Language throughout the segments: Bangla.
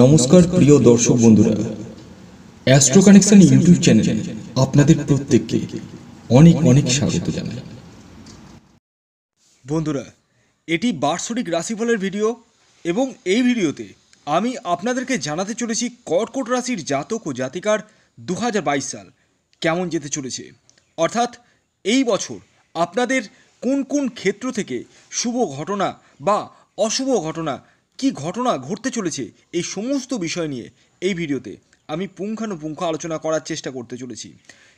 নমস্কার প্রিয় দর্শক বন্ধুরা অ্যাস্ট্রো কানেকশন ইউটিউব চ্যানেলে আপনাদের প্রত্যেককে অনেক অনেক স্বাগত জানাই বন্ধুরা এটি বার্ষরিক রাশিফলের ভিডিও এবং এই ভিডিওতে আমি আপনাদেরকে জানাতে চলেছি কর্কট রাশির জাতক ও জাতিকার দু সাল কেমন যেতে চলেছে অর্থাৎ এই বছর আপনাদের কোন কোন ক্ষেত্র থেকে শুভ ঘটনা বা অশুভ ঘটনা কি ঘটনা ঘটতে চলেছে এই সমস্ত বিষয় নিয়ে এই ভিডিওতে আমি পুঙ্খানুপুঙ্খ আলোচনা করার চেষ্টা করতে চলেছি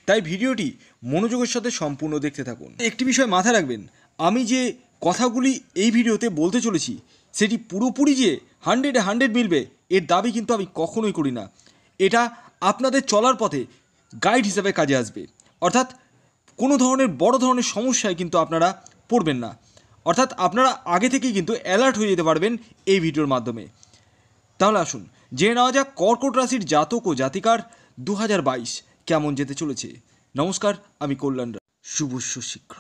তাই ভিডিওটি মনোযোগের সাথে সম্পূর্ণ দেখতে থাকুন একটি বিষয় মাথায় রাখবেন আমি যে কথাগুলি এই ভিডিওতে বলতে চলেছি সেটি পুরোপুরি যে হান্ড্রেডে হান্ড্রেড মিলবে এর দাবি কিন্তু আমি কখনোই করি না এটা আপনাদের চলার পথে গাইড হিসাবে কাজে আসবে অর্থাৎ কোনো ধরনের বড় ধরনের সমস্যায় কিন্তু আপনারা পড়বেন না অর্থাৎ আপনারা আগে থেকেই কিন্তু অ্যালার্ট হয়ে যেতে পারবেন এই ভিডিওর মাধ্যমে তাহলে আসুন জেনে নেওয়া যাক কর্কট রাশির জাতক ও জাতিকার দু কেমন যেতে চলেছে নমস্কার আমি কল্যাণ শুভ শীঘ্র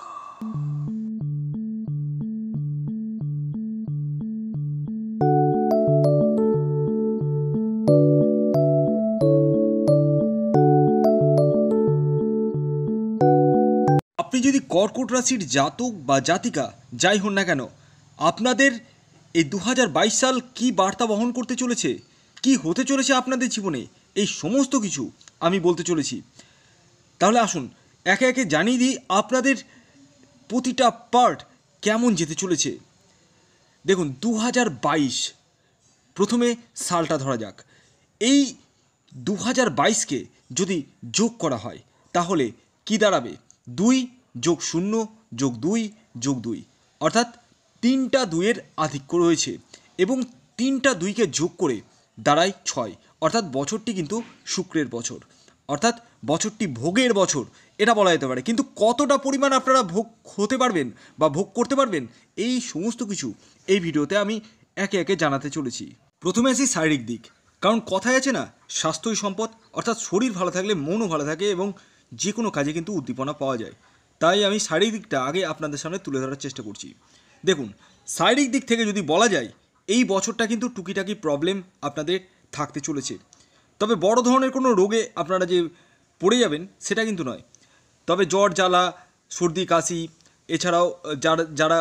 আপনি যদি কর্কট রাশির জাতক বা জাতিকা যাই হন না কেন আপনাদের এই দু সাল কি বার্তা বহন করতে চলেছে কি হতে চলেছে আপনাদের জীবনে এই সমস্ত কিছু আমি বলতে চলেছি তাহলে আসুন একে একে জানিয়ে দিই আপনাদের প্রতিটা পার্ট কেমন যেতে চলেছে দেখুন দু বাইশ প্রথমে সালটা ধরা যাক এই দু হাজার বাইশকে যদি যোগ করা হয় তাহলে কি দাঁড়াবে দুই যোগ শূন্য যোগ দুই যোগ দুই অর্থাৎ তিনটা দুইয়ের আধিক্য রয়েছে এবং তিনটা দুইকে যোগ করে দাঁড়ায় ছয় অর্থাৎ বছরটি কিন্তু শুক্রের বছর অর্থাৎ বছরটি ভোগের বছর এটা বলা যেতে পারে কিন্তু কতটা পরিমাণ আপনারা ভোগ হতে পারবেন বা ভোগ করতে পারবেন এই সমস্ত কিছু এই ভিডিওতে আমি একে একে জানাতে চলেছি প্রথমে আসি শারীরিক দিক কারণ কথায় আছে না স্বাস্থ্যই সম্পদ অর্থাৎ শরীর ভালো থাকলে মনও ভালো থাকে এবং যে কোনো কাজে কিন্তু উদ্দীপনা পাওয়া যায় তাই আমি শারীরিক দিকটা আগে আপনাদের সামনে তুলে ধরার চেষ্টা করছি দেখুন শারীরিক দিক থেকে যদি বলা যায় এই বছরটা কিন্তু টুকিটাকি প্রবলেম আপনাদের থাকতে চলেছে তবে বড় ধরনের কোনো রোগে আপনারা যে পড়ে যাবেন সেটা কিন্তু নয় তবে জ্বর জ্বালা সর্দি কাশি এছাড়াও যারা যারা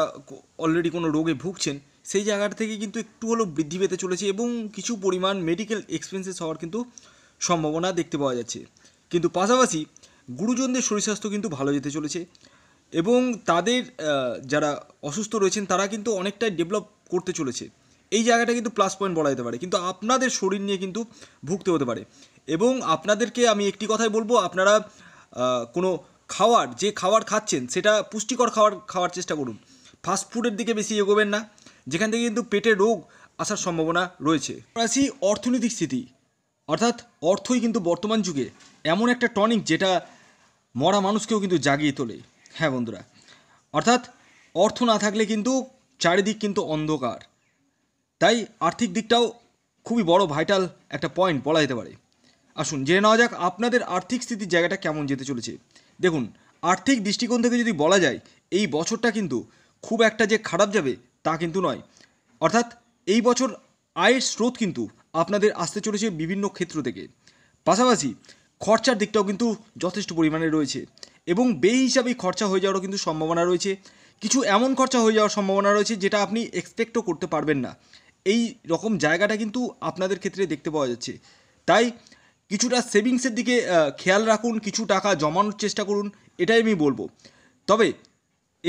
অলরেডি কোনো রোগে ভুগছেন সেই জায়গাটা থেকে কিন্তু একটু হলেও বৃদ্ধি পেতে চলেছে এবং কিছু পরিমাণ মেডিকেল এক্সপেন্সেস হওয়ার কিন্তু সম্ভাবনা দেখতে পাওয়া যাচ্ছে কিন্তু পাশাপাশি গুরুজনদের শরীর স্বাস্থ্য কিন্তু ভালো যেতে চলেছে এবং তাদের যারা অসুস্থ রয়েছেন তারা কিন্তু অনেকটাই ডেভেলপ করতে চলেছে এই জায়গাটা কিন্তু প্লাস পয়েন্ট বলা যেতে পারে কিন্তু আপনাদের শরীর নিয়ে কিন্তু ভুগতে হতে পারে এবং আপনাদেরকে আমি একটি কথাই বলবো আপনারা কোনো খাওয়ার যে খাওয়ার খাচ্ছেন সেটা পুষ্টিকর খাওয়ার খাওয়ার চেষ্টা করুন ফাস্ট ফুডের দিকে বেশি এগোবেন না যেখান থেকে কিন্তু পেটে রোগ আসার সম্ভাবনা রয়েছে আসি অর্থনৈতিক স্থিতি অর্থাৎ অর্থই কিন্তু বর্তমান যুগে এমন একটা টনিক যেটা মরা মানুষকেও কিন্তু জাগিয়ে তোলে হ্যাঁ বন্ধুরা অর্থাৎ অর্থ না থাকলে কিন্তু চারিদিক কিন্তু অন্ধকার তাই আর্থিক দিকটাও খুবই বড় ভাইটাল একটা পয়েন্ট বলা যেতে পারে আসুন জেনে নেওয়া যাক আপনাদের আর্থিক স্থিতির জায়গাটা কেমন যেতে চলেছে দেখুন আর্থিক দৃষ্টিকোণ থেকে যদি বলা যায় এই বছরটা কিন্তু খুব একটা যে খারাপ যাবে তা কিন্তু নয় অর্থাৎ এই বছর আয়ের স্রোত কিন্তু আপনাদের আসতে চলেছে বিভিন্ন ক্ষেত্র থেকে পাশাপাশি খরচার দিকটাও কিন্তু যথেষ্ট পরিমাণে রয়েছে এবং বেই হিসাবে খরচা হয়ে যাওয়ারও কিন্তু সম্ভাবনা রয়েছে কিছু এমন খরচা হয়ে যাওয়ার সম্ভাবনা রয়েছে যেটা আপনি এক্সপেক্টও করতে পারবেন না এই রকম জায়গাটা কিন্তু আপনাদের ক্ষেত্রে দেখতে পাওয়া যাচ্ছে তাই কিছুটা সেভিংসের দিকে খেয়াল রাখুন কিছু টাকা জমানোর চেষ্টা করুন এটাই আমি বলবো তবে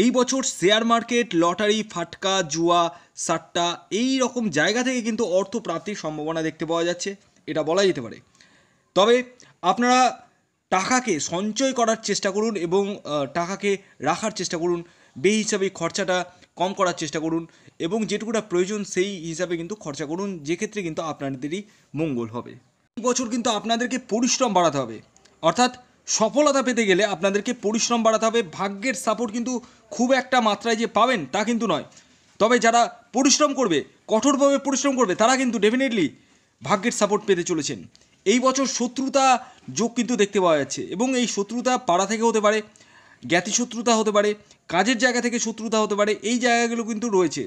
এই বছর শেয়ার মার্কেট লটারি ফাটকা জুয়া সাট্টা এই রকম জায়গা থেকে কিন্তু অর্থ প্রাপ্তির সম্ভাবনা দেখতে পাওয়া যাচ্ছে এটা বলা যেতে পারে তবে আপনারা টাকাকে সঞ্চয় করার চেষ্টা করুন এবং টাকাকে রাখার চেষ্টা করুন বে হিসাবে খরচাটা কম করার চেষ্টা করুন এবং যেটুকুটা প্রয়োজন সেই হিসাবে কিন্তু খরচা করুন যেক্ষেত্রে কিন্তু আপনাদেরই মঙ্গল হবে বছর কিন্তু আপনাদেরকে পরিশ্রম বাড়াতে হবে অর্থাৎ সফলতা পেতে গেলে আপনাদেরকে পরিশ্রম বাড়াতে হবে ভাগ্যের সাপোর্ট কিন্তু খুব একটা মাত্রায় যে পাবেন তা কিন্তু নয় তবে যারা পরিশ্রম করবে কঠোরভাবে পরিশ্রম করবে তারা কিন্তু ডেফিনেটলি ভাগ্যের সাপোর্ট পেতে চলেছেন এই বছর শত্রুতা যোগ কিন্তু দেখতে পাওয়া যাচ্ছে এবং এই শত্রুতা পাড়া থেকে হতে পারে জ্ঞাতি শত্রুতা হতে পারে কাজের জায়গা থেকে শত্রুতা হতে পারে এই জায়গাগুলো কিন্তু রয়েছে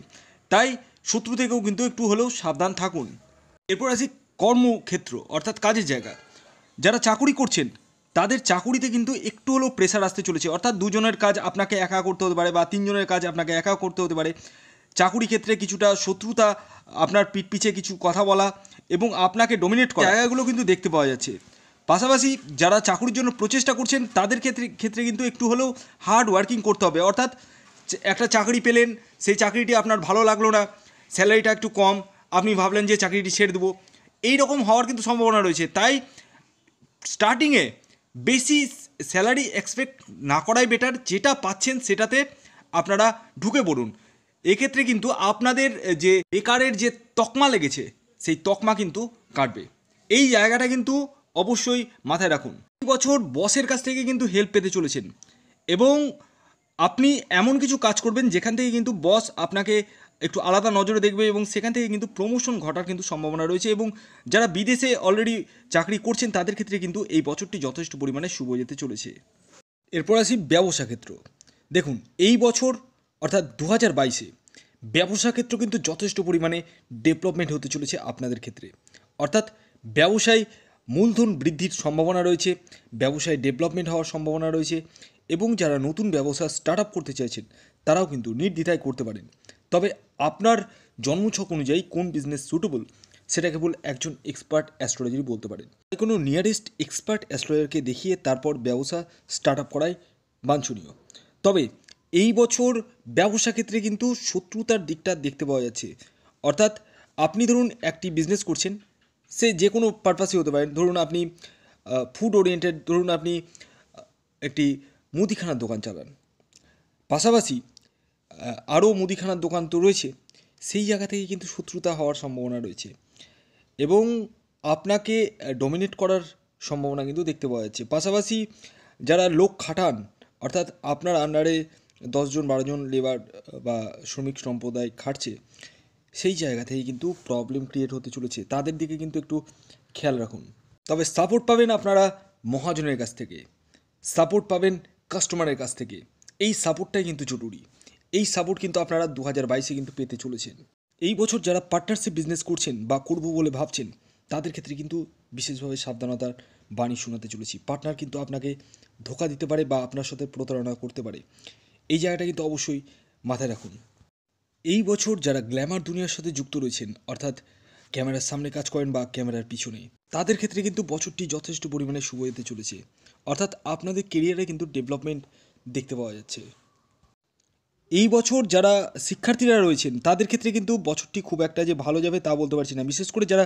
তাই শত্রু থেকেও কিন্তু একটু হলেও সাবধান থাকুন এরপর আসি কর্মক্ষেত্র অর্থাৎ কাজের জায়গা যারা চাকুরি করছেন তাদের চাকুরিতে কিন্তু একটু হলেও প্রেশার আসতে চলেছে অর্থাৎ দুজনের কাজ আপনাকে একা করতে হতে পারে বা তিনজনের কাজ আপনাকে একা করতে হতে পারে চাকুরি ক্ষেত্রে কিছুটা শত্রুতা আপনার পিঠ পিছিয়ে কিছু কথা বলা এবং আপনাকে ডোমিনেট করা জায়গাগুলো কিন্তু দেখতে পাওয়া যাচ্ছে পাশাপাশি যারা চাকুরির জন্য প্রচেষ্টা করছেন তাদের ক্ষেত্রে ক্ষেত্রে কিন্তু একটু হলেও হার্ড ওয়ার্কিং করতে হবে অর্থাৎ একটা চাকরি পেলেন সেই চাকরিটি আপনার ভালো লাগলো না স্যালারিটা একটু কম আপনি ভাবলেন যে চাকরিটি ছেড়ে দেবো এই রকম হওয়ার কিন্তু সম্ভাবনা রয়েছে তাই স্টার্টিংয়ে বেশি স্যালারি এক্সপেক্ট না করাই বেটার যেটা পাচ্ছেন সেটাতে আপনারা ঢুকে পড়ুন এক্ষেত্রে কিন্তু আপনাদের যে বেকারের যে তকমা লেগেছে সেই তকমা কিন্তু কাটবে এই জায়গাটা কিন্তু অবশ্যই মাথায় রাখুন বছর বসের কাছ থেকে কিন্তু হেল্প পেতে চলেছেন এবং আপনি এমন কিছু কাজ করবেন যেখান থেকে কিন্তু বস আপনাকে একটু আলাদা নজরে দেখবে এবং সেখান থেকে কিন্তু প্রমোশন ঘটার কিন্তু সম্ভাবনা রয়েছে এবং যারা বিদেশে অলরেডি চাকরি করছেন তাদের ক্ষেত্রে কিন্তু এই বছরটি যথেষ্ট পরিমাণে শুভ যেতে চলেছে এরপর আসি ব্যবসা ক্ষেত্র দেখুন এই বছর অর্থাৎ দু হাজার বাইশে ব্যবসা ক্ষেত্র কিন্তু যথেষ্ট পরিমাণে ডেভেলপমেন্ট হতে চলেছে আপনাদের ক্ষেত্রে অর্থাৎ ব্যবসায় মূলধন বৃদ্ধির সম্ভাবনা রয়েছে ব্যবসায় ডেভেলপমেন্ট হওয়ার সম্ভাবনা রয়েছে এবং যারা নতুন ব্যবসা স্টার্ট আপ করতে চাইছেন তারাও কিন্তু নির্দ্বিধায় করতে পারেন তবে আপনার জন্মছক অনুযায়ী কোন বিজনেস সুটেবল সেটা কেবল একজন এক্সপার্ট অ্যাস্ট্রোলজারই বলতে পারেন কোনো নিয়ারেস্ট এক্সপার্ট অ্যাস্ট্রোলজারকে দেখিয়ে তারপর ব্যবসা স্টার্ট আপ করাই বাঞ্ছনীয় তবে এই বছর ব্যবসা ক্ষেত্রে কিন্তু শত্রুতার দিকটা দেখতে পাওয়া যাচ্ছে অর্থাৎ আপনি ধরুন একটি বিজনেস করছেন সে যে কোনো পারপাসই হতে পারেন ধরুন আপনি ফুড ওরিয়েন্টেড ধরুন আপনি একটি মুদিখানার দোকান চালান পাশাপাশি আরও মুদিখানার দোকান তো রয়েছে সেই জায়গা থেকে কিন্তু শত্রুতা হওয়ার সম্ভাবনা রয়েছে এবং আপনাকে ডমিনেট করার সম্ভাবনা কিন্তু দেখতে পাওয়া যাচ্ছে পাশাপাশি যারা লোক খাটান অর্থাৎ আপনার আন্ডারে দশজন বারোজন লেবার বা শ্রমিক সম্প্রদায় খাটছে সেই জায়গা থেকে কিন্তু প্রবলেম ক্রিয়েট হতে চলেছে তাদের দিকে কিন্তু একটু খেয়াল রাখুন তবে সাপোর্ট পাবেন আপনারা মহাজনের কাছ থেকে সাপোর্ট পাবেন কাস্টমারের কাছ থেকে এই সাপোর্টটাই কিন্তু জরুরি এই সাপোর্ট কিন্তু আপনারা দু হাজার বাইশে কিন্তু পেতে চলেছেন এই বছর যারা পার্টনারশিপ বিজনেস করছেন বা করব বলে ভাবছেন তাদের ক্ষেত্রে কিন্তু বিশেষভাবে সাবধানতার বাণী শোনাতে চলেছি পার্টনার কিন্তু আপনাকে ধোকা দিতে পারে বা আপনার সাথে প্রতারণা করতে পারে এই জায়গাটা কিন্তু অবশ্যই মাথায় রাখুন এই বছর যারা গ্ল্যামার দুনিয়ার সাথে যুক্ত রয়েছেন অর্থাৎ ক্যামেরার সামনে কাজ করেন বা ক্যামেরার পিছনে তাদের ক্ষেত্রে কিন্তু বছরটি যথেষ্ট পরিমাণে শুভ হতে চলেছে অর্থাৎ আপনাদের কেরিয়ারে কিন্তু ডেভেলপমেন্ট দেখতে পাওয়া যাচ্ছে এই বছর যারা শিক্ষার্থীরা রয়েছেন তাদের ক্ষেত্রে কিন্তু বছরটি খুব একটা যে ভালো যাবে তা বলতে পারছি না বিশেষ করে যারা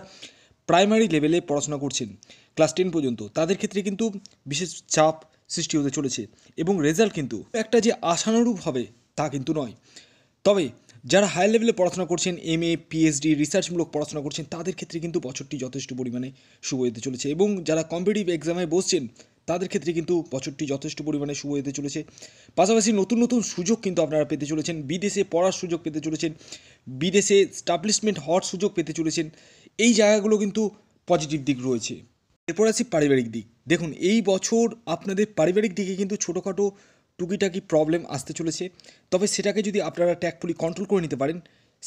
প্রাইমারি লেভেলে পড়াশোনা করছেন ক্লাস টেন পর্যন্ত তাদের ক্ষেত্রে কিন্তু বিশেষ চাপ সৃষ্টি হতে চলেছে এবং রেজাল্ট কিন্তু একটা যে আশানুরূপ হবে তা কিন্তু নয় তবে যারা হাই লেভেলে পড়াশোনা করছেন এম এ পিএইচডি রিসার্চমূলক পড়াশোনা করছেন তাদের ক্ষেত্রে কিন্তু বছরটি যথেষ্ট পরিমাণে শুভ হতে চলেছে এবং যারা কম্পিটিভ এক্সামে বসছেন তাদের ক্ষেত্রে কিন্তু বছরটি যথেষ্ট পরিমাণে শুভ হতে চলেছে পাশাপাশি নতুন নতুন সুযোগ কিন্তু আপনারা পেতে চলেছেন বিদেশে পড়ার সুযোগ পেতে চলেছেন বিদেশে স্টাবলিশমেন্ট হওয়ার সুযোগ পেতে চলেছেন এই জায়গাগুলো কিন্তু পজিটিভ দিক রয়েছে এরপর আছি পারিবারিক দিক দেখুন এই বছর আপনাদের পারিবারিক দিকে কিন্তু ছোটোখাটো টুকিটাকি প্রবলেম আসতে চলেছে তবে সেটাকে যদি আপনারা ট্যাকফুলি কন্ট্রোল করে নিতে পারেন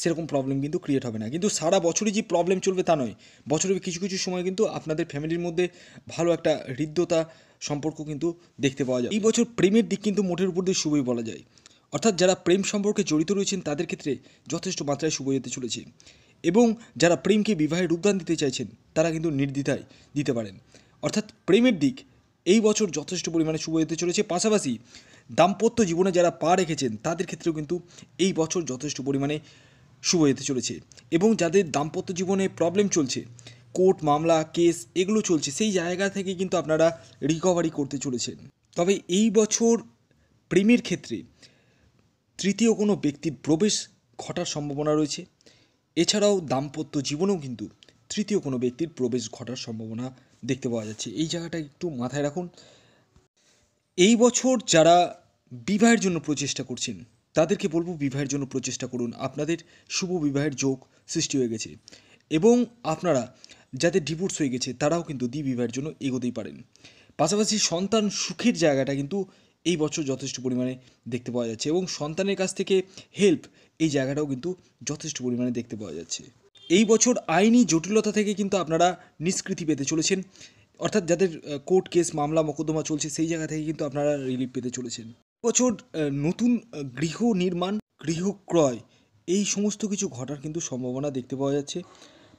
সেরকম প্রবলেম কিন্তু ক্রিয়েট হবে না কিন্তু সারা বছরই যে প্রবলেম চলবে তা নয় বছরের কিছু কিছু সময় কিন্তু আপনাদের ফ্যামিলির মধ্যে ভালো একটা হৃদ্যতা সম্পর্ক কিন্তু দেখতে পাওয়া যায় এই বছর প্রেমের দিক কিন্তু মোটের উপর দিয়ে শুভই বলা যায় অর্থাৎ যারা প্রেম সম্পর্কে জড়িত রয়েছেন তাদের ক্ষেত্রে যথেষ্ট মাত্রায় শুভ যেতে চলেছে এবং যারা প্রেমকে বিবাহে রূপদান দিতে চাইছেন তারা কিন্তু নির্দ্বিধায় দিতে পারেন অর্থাৎ প্রেমের দিক এই বছর যথেষ্ট পরিমাণে শুভ হতে চলেছে পাশাপাশি দাম্পত্য জীবনে যারা পা রেখেছেন তাদের ক্ষেত্রেও কিন্তু এই বছর যথেষ্ট পরিমাণে শুভ হতে চলেছে এবং যাদের দাম্পত্য জীবনে প্রবলেম চলছে কোর্ট মামলা কেস এগুলো চলছে সেই জায়গা থেকে কিন্তু আপনারা রিকভারি করতে চলেছেন তবে এই বছর প্রেমের ক্ষেত্রে তৃতীয় কোনো ব্যক্তির প্রবেশ ঘটার সম্ভাবনা রয়েছে এছাড়াও দাম্পত্য জীবনেও কিন্তু তৃতীয় কোনো ব্যক্তির প্রবেশ ঘটার সম্ভাবনা দেখতে পাওয়া যাচ্ছে এই জায়গাটা একটু মাথায় রাখুন এই বছর যারা বিবাহের জন্য প্রচেষ্টা করছেন তাদেরকে বলবো বিবাহের জন্য প্রচেষ্টা করুন আপনাদের শুভ বিবাহের যোগ সৃষ্টি হয়ে গেছে এবং আপনারা যাদের ডিভোর্স হয়ে গেছে তারাও কিন্তু দ্বিবিবাহের জন্য এগোতেই পারেন পাশাপাশি সন্তান সুখের জায়গাটা কিন্তু এই বছর যথেষ্ট পরিমাণে দেখতে পাওয়া যাচ্ছে এবং সন্তানের কাছ থেকে হেল্প এই জায়গাটাও কিন্তু যথেষ্ট পরিমাণে দেখতে পাওয়া যাচ্ছে এই বছর আইনি জটিলতা থেকে কিন্তু আপনারা নিষ্কৃতি পেতে চলেছেন অর্থাৎ যাদের কোর্ট কেস মামলা মোকদ্দমা চলছে সেই জায়গা থেকে কিন্তু আপনারা রিলিফ পেতে চলেছেন বছর নতুন গৃহ নির্মাণ গৃহ ক্রয় এই সমস্ত কিছু ঘটার কিন্তু সম্ভাবনা দেখতে পাওয়া যাচ্ছে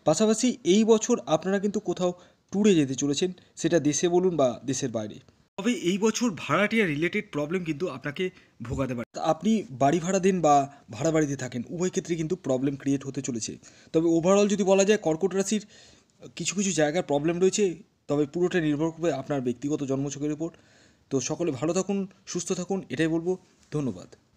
পাশাপাশি এই বছর আপনারা কিন্তু কোথাও ট্যুরে যেতে চলেছেন সেটা দেশে বলুন বা দেশের বাইরে তবে এই বছর ভাড়াটিয়া রিলেটেড প্রবলেম কিন্তু আপনাকে ভোগাতে পারে আপনি বাড়ি ভাড়া দিন বা ভাড়া বাড়িতে থাকেন উভয় ক্ষেত্রে কিন্তু প্রবলেম ক্রিয়েট হতে চলেছে তবে ওভারঅল যদি বলা যায় কর্কট রাশির কিছু কিছু জায়গার প্রবলেম রয়েছে তবে পুরোটা নির্ভর করবে আপনার ব্যক্তিগত জন্মছকের উপর তো সকলে ভালো থাকুন সুস্থ থাকুন এটাই বলবো ধন্যবাদ